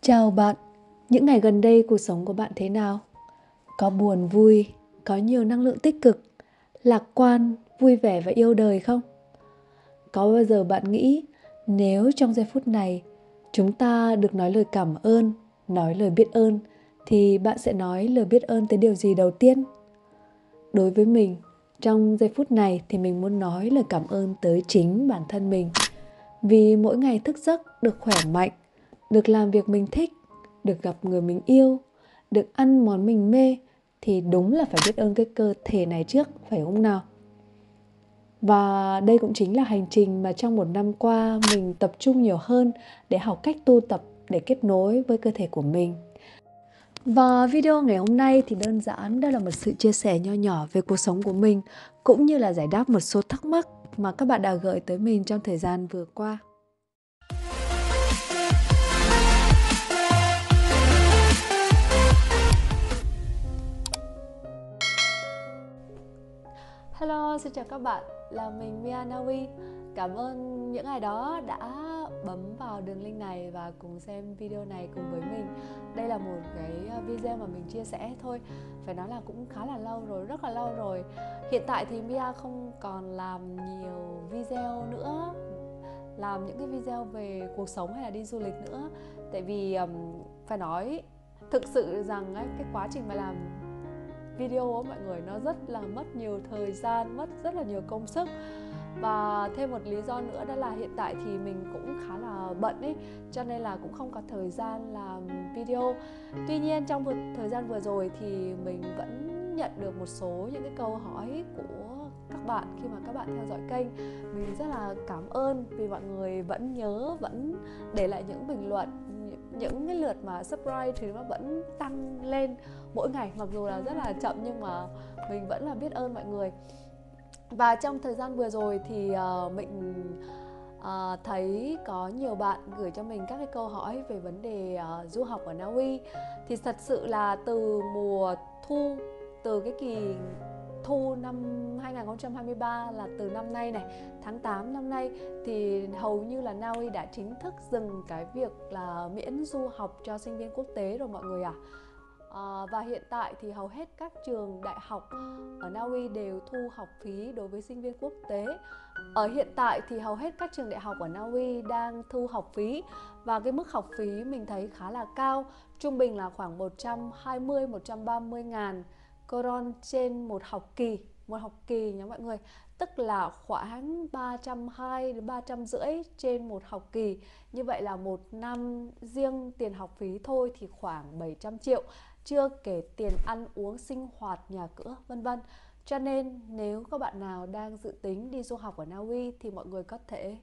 Chào bạn, những ngày gần đây cuộc sống của bạn thế nào? Có buồn vui, có nhiều năng lượng tích cực, lạc quan, vui vẻ và yêu đời không? Có bao giờ bạn nghĩ nếu trong giây phút này chúng ta được nói lời cảm ơn, nói lời biết ơn thì bạn sẽ nói lời biết ơn tới điều gì đầu tiên? Đối với mình, trong giây phút này thì mình muốn nói lời cảm ơn tới chính bản thân mình vì mỗi ngày thức giấc được khỏe mạnh được làm việc mình thích được gặp người mình yêu được ăn món mình mê thì đúng là phải biết ơn cái cơ thể này trước phải không nào và đây cũng chính là hành trình mà trong một năm qua mình tập trung nhiều hơn để học cách tu tập để kết nối với cơ thể của mình và video ngày hôm nay thì đơn giản đây là một sự chia sẻ nho nhỏ về cuộc sống của mình cũng như là giải đáp một số thắc mắc mà các bạn đã gửi tới mình trong thời gian vừa qua Hello, xin chào các bạn, là mình Mia Naui Cảm ơn những ai đó đã bấm vào đường link này và cùng xem video này cùng với mình Đây là một cái ờ, video mà mình chia sẻ thôi Phải nói là cũng khá là lâu rồi, rất là lâu rồi Hiện tại thì Mia không còn làm nhiều video nữa Làm những cái video về cuộc sống hay là đi du lịch nữa Tại vì phải nói thực sự rằng cái quá trình mà làm video á mọi người nó rất là mất nhiều thời gian mất rất là nhiều công sức và thêm một lý do nữa đó là hiện tại thì mình cũng khá là bận ấy cho nên là cũng không có thời gian làm video tuy nhiên trong một thời gian vừa rồi thì mình vẫn nhận được một số những cái câu hỏi của các bạn khi mà các bạn theo dõi kênh mình rất là cảm ơn vì mọi người vẫn nhớ vẫn để lại những bình luận những cái lượt mà subscribe thì nó vẫn tăng lên mỗi ngày mặc dù là rất là chậm nhưng mà mình vẫn là biết ơn mọi người và trong thời gian vừa rồi thì uh, mình uh, thấy có nhiều bạn gửi cho mình các cái câu hỏi về vấn đề uh, du học ở Na Uy thì thật sự là từ mùa thu từ cái kỳ thu năm 2023 là từ năm nay này, tháng 8 năm nay thì hầu như là Na Uy đã chính thức dừng cái việc là miễn du học cho sinh viên quốc tế rồi mọi người ạ. À. À, và hiện tại thì hầu hết các trường đại học ở Na Uy đều thu học phí đối với sinh viên quốc tế. Ở hiện tại thì hầu hết các trường đại học ở Na Uy đang thu học phí và cái mức học phí mình thấy khá là cao, trung bình là khoảng 120 130 ngàn coron trên một học kỳ một học kỳ nhé mọi người tức là khoảng 320 đến rưỡi trên một học kỳ như vậy là một năm riêng tiền học phí thôi thì khoảng 700 triệu chưa kể tiền ăn uống sinh hoạt nhà cửa vân vân cho nên nếu các bạn nào đang dự tính đi du học ở Na Uy thì mọi người có thể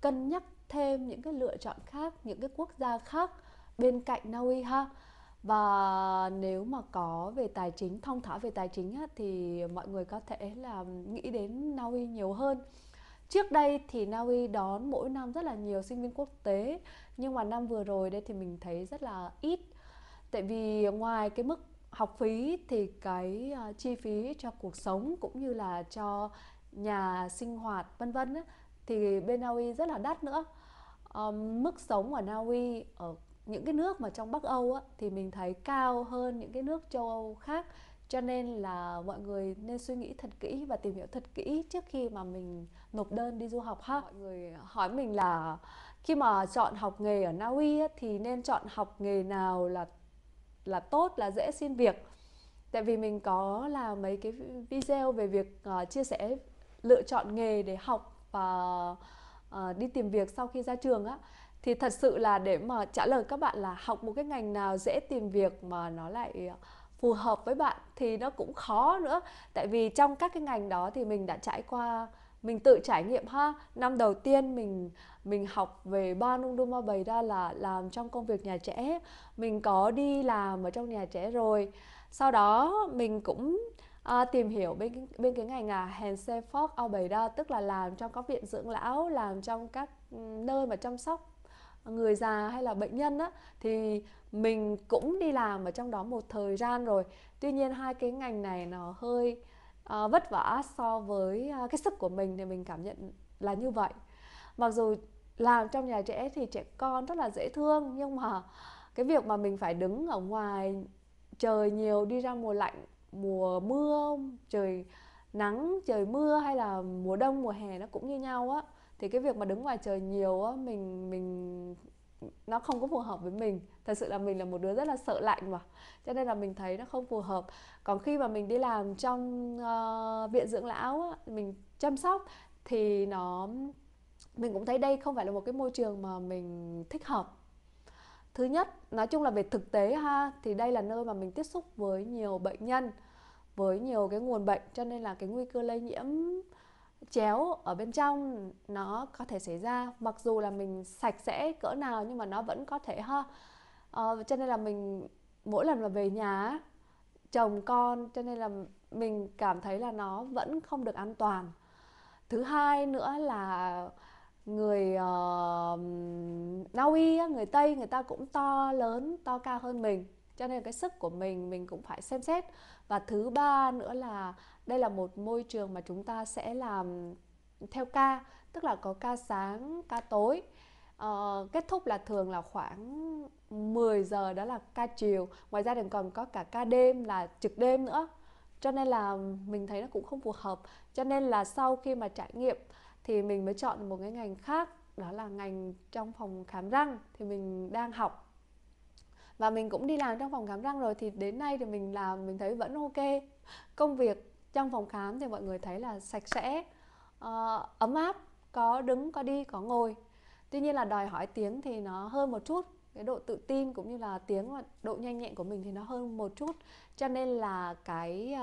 cân nhắc thêm những cái lựa chọn khác, những cái quốc gia khác bên cạnh Na Uy ha và nếu mà có về tài chính thông thả về tài chính thì mọi người có thể là nghĩ đến Na Uy nhiều hơn trước đây thì Na Uy đón mỗi năm rất là nhiều sinh viên quốc tế nhưng mà năm vừa rồi đây thì mình thấy rất là ít tại vì ngoài cái mức học phí thì cái à, chi phí cho cuộc sống cũng như là cho nhà sinh hoạt vân vân thì bên Na Uy rất là đắt nữa ờ, mức sống ở Na Uy ở những cái nước mà trong Bắc Âu á, thì mình thấy cao hơn những cái nước châu Âu khác cho nên là mọi người nên suy nghĩ thật kỹ và tìm hiểu thật kỹ trước khi mà mình nộp đơn đi du học ha mọi người hỏi mình là khi mà chọn học nghề ở Na Uy á, thì nên chọn học nghề nào là là tốt là dễ xin việc tại vì mình có là mấy cái video về việc uh, chia sẻ lựa chọn nghề để học và uh, đi tìm việc sau khi ra trường á thì thật sự là để mà trả lời các bạn là học một cái ngành nào dễ tìm việc mà nó lại ờ, phù hợp với bạn thì nó cũng khó nữa tại vì trong các cái ngành đó thì mình đã trải qua mình tự trải nghiệm ha năm đầu tiên mình mình học về ba nung đuma bày ra là làm trong công việc nhà trẻ mình có đi làm ở trong nhà trẻ rồi sau đó mình cũng à, tìm hiểu bên bên cái ngành là handset fork ao bày ra tức là làm trong các viện dưỡng lão làm trong các ừ, nơi mà chăm sóc người già hay là bệnh nhân á thì mình cũng đi làm ở trong đó một thời gian rồi tuy nhiên hai cái ngành này nó hơi uh, vất vả so với uh, cái sức của mình thì mình cảm nhận là như vậy mặc dù làm trong nhà trẻ thì trẻ con rất là dễ thương nhưng mà cái việc mà mình phải đứng ở ngoài trời nhiều đi ra mùa lạnh mùa mưa trời nắng trời mưa hay là mùa đông mùa hè nó cũng như nhau á thì cái việc mà đứng ngoài trời nhiều á mình mình nó không có phù hợp với mình thật sự là mình là một đứa rất là sợ lạnh mà cho nên là mình thấy nó không phù hợp còn khi mà mình đi làm trong uh, viện dưỡng lão á, mình chăm sóc thì nó mình cũng thấy đây không phải là một cái môi trường mà mình thích hợp thứ nhất nói chung là về thực tế ha thì đây là nơi mà mình tiếp xúc với nhiều bệnh nhân với nhiều cái nguồn bệnh cho nên là cái nguy cơ lây nhiễm chéo ở bên trong nó có thể xảy ra mặc dù là mình sạch sẽ cỡ nào nhưng mà nó vẫn có thể ha ờ, cho nên là mình mỗi lần mà về nhà chồng con cho nên là mình cảm thấy là nó vẫn không được an toàn thứ hai nữa là người uh, Na Uy người Tây người ta cũng to lớn to cao hơn mình cho nên cái sức của mình mình cũng phải xem xét và thứ ba nữa là đây là một môi trường mà chúng ta sẽ làm theo ca tức là có ca sáng ca tối Uh, kết thúc là thường là khoảng 10 giờ đó là ca chiều ngoài ra đừng còn có cả ca đêm là trực đêm nữa cho nên là mình thấy nó cũng không phù hợp cho nên là sau khi mà trải nghiệm thì mình mới chọn một cái ngành khác đó là ngành trong phòng khám răng thì mình đang học và mình cũng đi làm trong phòng khám răng rồi thì đến nay thì mình làm mình thấy vẫn ok công việc trong phòng khám thì mọi người thấy là sạch sẽ uh, ấm áp có đứng có đi có ngồi tuy nhiên là đòi hỏi tiếng thì nó hơn một chút cái độ tự tin cũng như là tiếng và độ nhanh nhẹn của mình thì nó hơn một chút cho nên là cái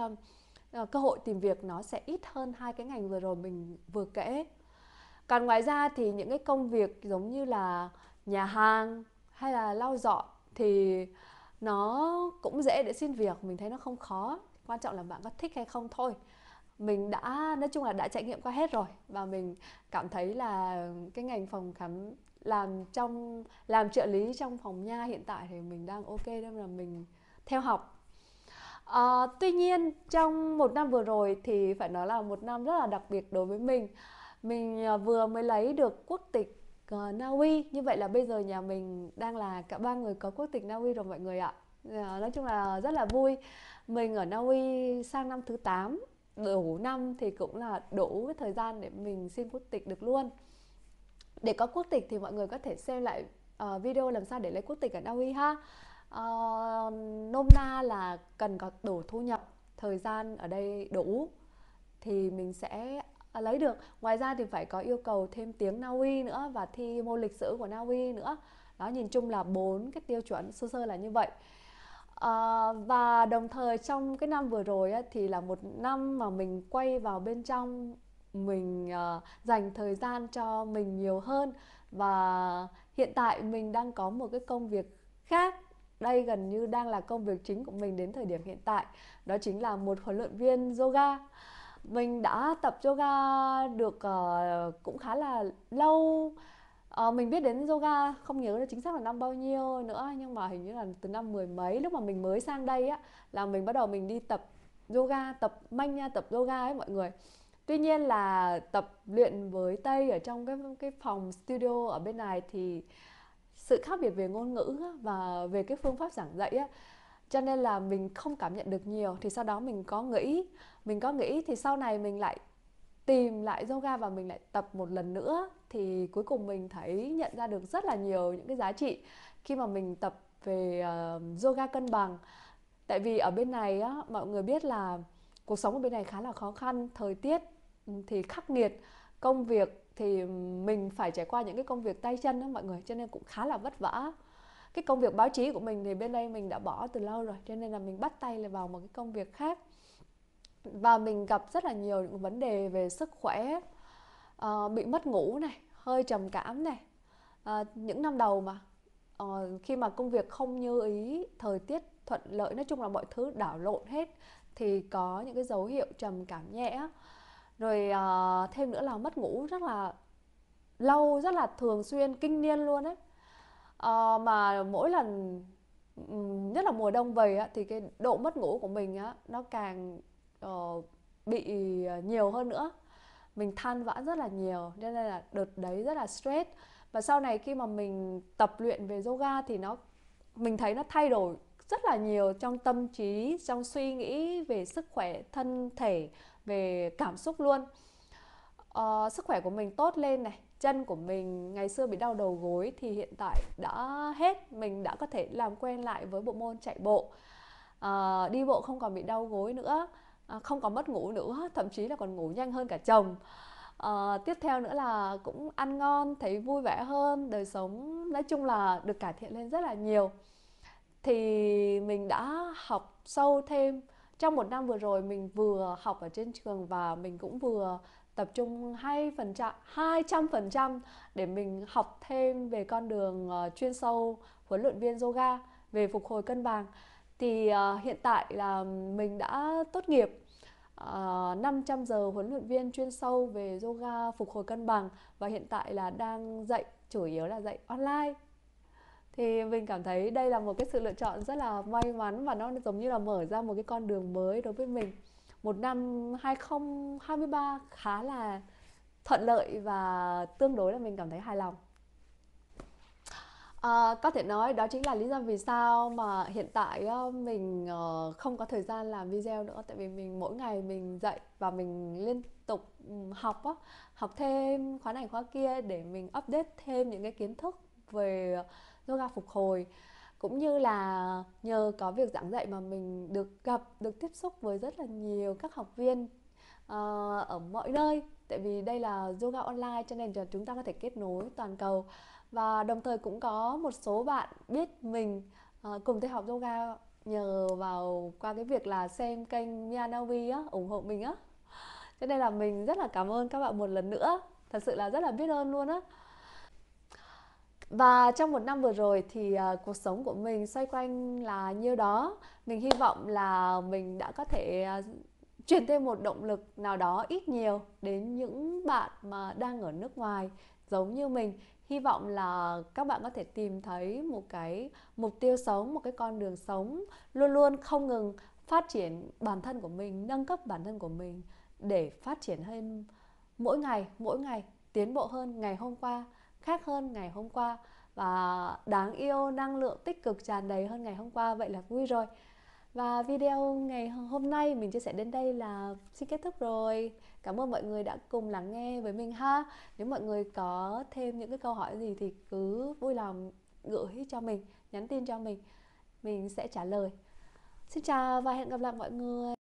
uh, cơ hội tìm việc nó sẽ ít hơn hai cái ngành vừa rồi mình vừa kể còn ngoài ra thì những cái công việc giống như là nhà hàng hay là lau dọn thì nó cũng dễ để xin việc mình thấy nó không khó quan trọng là bạn có thích hay không thôi mình đã nói chung là đã trải nghiệm qua hết rồi và mình cảm thấy là cái ngành phòng khám làm trong làm trợ lý trong phòng nha hiện tại thì mình đang ok nên là mình theo học à, tuy nhiên trong một năm vừa rồi thì phải nói là một năm rất là đặc biệt đối với mình mình ờ, vừa mới lấy được quốc tịch uh, ờ, Na Uy như vậy là bây giờ nhà mình đang là cả ba người có quốc tịch Na Uy rồi mọi người ạ ờ, nói chung là rất là vui mình ở Na Uy sang năm thứ 8 đủ năm thì cũng là đủ cái thời gian để mình xin quốc tịch được luôn để có quốc tịch thì mọi người có thể xem lại ờ, video làm sao để lấy quốc tịch ở Na Uy ha uh, nôm na là cần có đủ thu nhập thời gian ở đây đủ thì mình sẽ Ờ, lấy được ngoài ra thì phải có yêu cầu thêm tiếng Na Uy nữa và thi môn lịch sử của Na Uy nữa đó nhìn chung là bốn cái tiêu chuẩn sơ sơ là như vậy à, và đồng thời trong cái năm vừa rồi á, thì là một năm mà mình quay vào bên trong mình uh, dành thời gian cho mình nhiều hơn và hiện tại mình đang có một cái công việc khác đây gần như đang là công việc chính của mình đến thời điểm hiện tại đó chính là một huấn luyện viên yoga mình đã tập yoga được uh, cũng khá là lâu uh, mình biết đến yoga không nhớ là chính xác là năm bao nhiêu nữa nhưng mà hình như là từ năm mười mấy lúc mà mình mới sang đây á là mình bắt đầu mình đi tập yoga tập manh nha tập yoga ấy mọi người tuy nhiên là tập luyện với tây ở trong cái cái phòng studio ở bên này thì sự khác biệt về ngôn ngữ và về cái phương pháp giảng dạy á, cho nên là mình không cảm nhận được nhiều thì sau đó mình có nghĩ mình có nghĩ thì sau này mình lại tìm lại yoga và mình lại tập một lần nữa thì cuối cùng mình thấy nhận ra được rất là nhiều những cái giá trị khi mà mình tập về uh, yoga cân bằng tại vì ở bên này á, mọi người biết là cuộc sống ở bên này khá là khó khăn thời tiết ừ, thì khắc nghiệt công việc thì mình phải trải qua những cái công việc tay chân đó mọi người cho nên cũng khá là vất vả cái công việc báo chí của mình thì bên đây mình đã bỏ từ lâu rồi cho nên là mình bắt tay lại vào một cái công việc khác và mình gặp rất là nhiều những vấn đề về sức khỏe uh, bị mất ngủ này hơi trầm cảm này uh, những năm đầu mà uh, khi mà công việc không như ý thời tiết thuận lợi nói chung là mọi thứ đảo lộn hết thì có những cái dấu hiệu trầm cảm nhẹ rồi uh, thêm nữa là mất ngủ rất là lâu rất là thường xuyên kinh niên luôn ấy Ờ, mà mỗi lần nhất là mùa đông về á, thì cái độ mất ngủ của mình á, nó càng uh, bị ờ, nhiều hơn nữa mình than vãn rất là nhiều nên là đợt đấy rất là stress và sau này khi mà mình tập luyện về yoga thì nó mình thấy nó thay đổi rất là nhiều trong tâm trí trong suy nghĩ về sức khỏe thân thể về cảm xúc luôn uh, sức khỏe của mình tốt lên này chân của mình ngày xưa bị đau đầu gối thì hiện tại đã hết mình đã có thể làm quen lại với bộ môn chạy bộ uh, đi bộ không còn bị đau gối nữa uh, không còn mất ngủ nữa thậm chí là còn ngủ nhanh hơn cả chồng uh, tiếp theo nữa là cũng ăn ngon thấy vui vẻ hơn đời sống nói chung là được cải thiện lên rất là nhiều thì mình đã học sâu thêm trong một năm vừa rồi mình vừa học ở trên trường và mình cũng vừa tập trung hai hai phần trăm trăm phần trăm để mình học thêm về con đường ờ, chuyên sâu huấn luyện viên yoga về phục hồi cân bằng. Thì ờ, hiện tại là mình đã tốt nghiệp uh, ờ, 500 giờ huấn luyện viên chuyên sâu về yoga phục hồi cân bằng và hiện tại là đang dạy chủ yếu là dạy online. Thì mình cảm thấy đây là một cái sự lựa chọn rất là may mắn và nó giống như là mở ra một cái con đường mới đối với mình một năm 2023 khá là thuận lợi và tương đối là mình cảm thấy hài lòng À, có thể nói đó chính là lý do vì sao mà hiện tại mình ờ, không có thời gian làm video nữa tại vì mình mỗi ngày mình dạy và mình liên tục học học thêm khóa này khóa kia để mình update thêm những cái kiến thức về yoga phục hồi cũng như là nhờ có việc giảng dạy mà mình được gặp được tiếp xúc với rất là nhiều các học viên ờ, ở mọi nơi tại vì đây là yoga online cho nên là chúng ta có thể kết nối toàn cầu và đồng thời cũng có một số bạn biết mình ờ, cùng theo học yoga nhờ vào qua cái việc là xem kênh Miyanawi á ủng hộ mình á cho nên là mình rất là cảm ơn các bạn một lần nữa thật sự là rất là biết ơn luôn á và trong một năm vừa rồi thì uh, cuộc sống của mình xoay quanh là như đó. Mình hy vọng là mình đã có thể uh, truyền thêm một động lực nào đó ít nhiều đến những bạn mà đang ở nước ngoài giống như mình. Hy vọng là các bạn có thể tìm thấy một cái mục tiêu sống, một cái con đường sống luôn luôn không ngừng phát triển bản thân của mình, nâng cấp bản thân của mình để phát triển hơn mỗi ngày, mỗi ngày tiến bộ hơn ngày hôm qua khác hơn ngày hôm qua và đáng yêu năng lượng tích cực tràn đầy hơn ngày hôm qua vậy là vui rồi và video ngày hôm nay mình chia sẻ đến đây là xin kết thúc rồi cảm ơn mọi người đã cùng lắng nghe với mình ha nếu mọi người có thêm những cái câu hỏi gì thì cứ vui lòng gửi cho mình nhắn tin cho mình mình sẽ trả lời xin chào và hẹn gặp lại mọi người